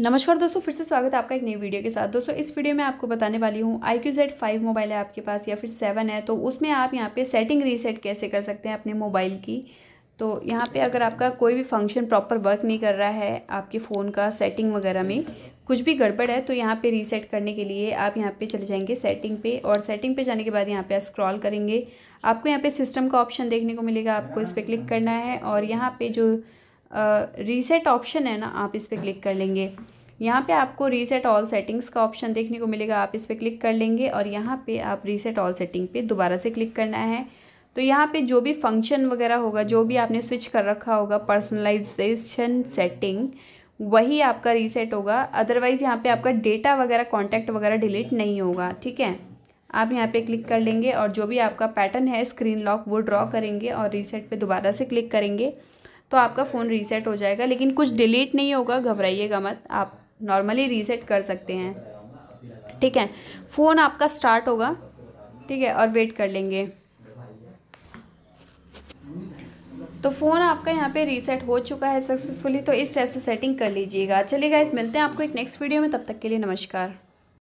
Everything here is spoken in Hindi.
नमस्कार दोस्तों फिर से स्वागत है आपका एक नई वीडियो के साथ दोस्तों इस वीडियो में आपको बताने वाली हूँ I Q Z five mobile है आपके पास या फिर सेवन है तो उसमें आप यहाँ पे सेटिंग रीसेट कैसे कर सकते हैं अपने मोबाइल की तो यहाँ पे अगर आपका कोई भी फंक्शन प्रॉपर वर्क नहीं कर रहा है आपके फ़ोन का सेटिंग वगैरह में कुछ भी गड़बड़ है तो यहाँ पर रीसेट करने के लिए आप यहाँ पर चले जाएंगे सेटिंग पे और सेटिंग पे जाने के बाद यहाँ पे स्क्रॉल करेंगे आपको यहाँ पर सिस्टम का ऑप्शन देखने को मिलेगा आपको इस पर क्लिक करना है और यहाँ पर जो रीसेट ऑप्शन है ना आप इस पर क्लिक कर लेंगे यहाँ पे आपको रीसेट ऑल सेटिंग्स का ऑप्शन देखने को मिलेगा आप इस पर क्लिक कर लेंगे और यहाँ पे आप रीसेट ऑल सेटिंग पे दोबारा से क्लिक करना है तो यहाँ पे जो भी फंक्शन वगैरह होगा जो भी आपने स्विच कर रखा होगा पर्सनलाइजेशन सेटिंग वही आपका रीसेट होगा अदरवाइज़ यहाँ पे आपका डेटा वगैरह कॉन्टैक्ट वगैरह डिलीट नहीं होगा ठीक है आप यहाँ पे क्लिक कर लेंगे और जो भी आपका पैटर्न है स्क्रीन लॉक वो ड्रॉ करेंगे और रीसेट पे दोबारा से क्लिक करेंगे तो आपका फ़ोन रीसेट हो जाएगा लेकिन कुछ डिलीट नहीं होगा घबराइएगा मत आप नॉर्मली रीसेट कर सकते हैं ठीक है फ़ोन आपका स्टार्ट होगा ठीक है और वेट कर लेंगे तो फ़ोन आपका यहाँ पे रीसेट हो चुका है सक्सेसफुली तो इस टाइप से सेटिंग कर लीजिएगा चलिएगा इस मिलते हैं आपको एक नेक्स्ट वीडियो में तब तक के लिए नमस्कार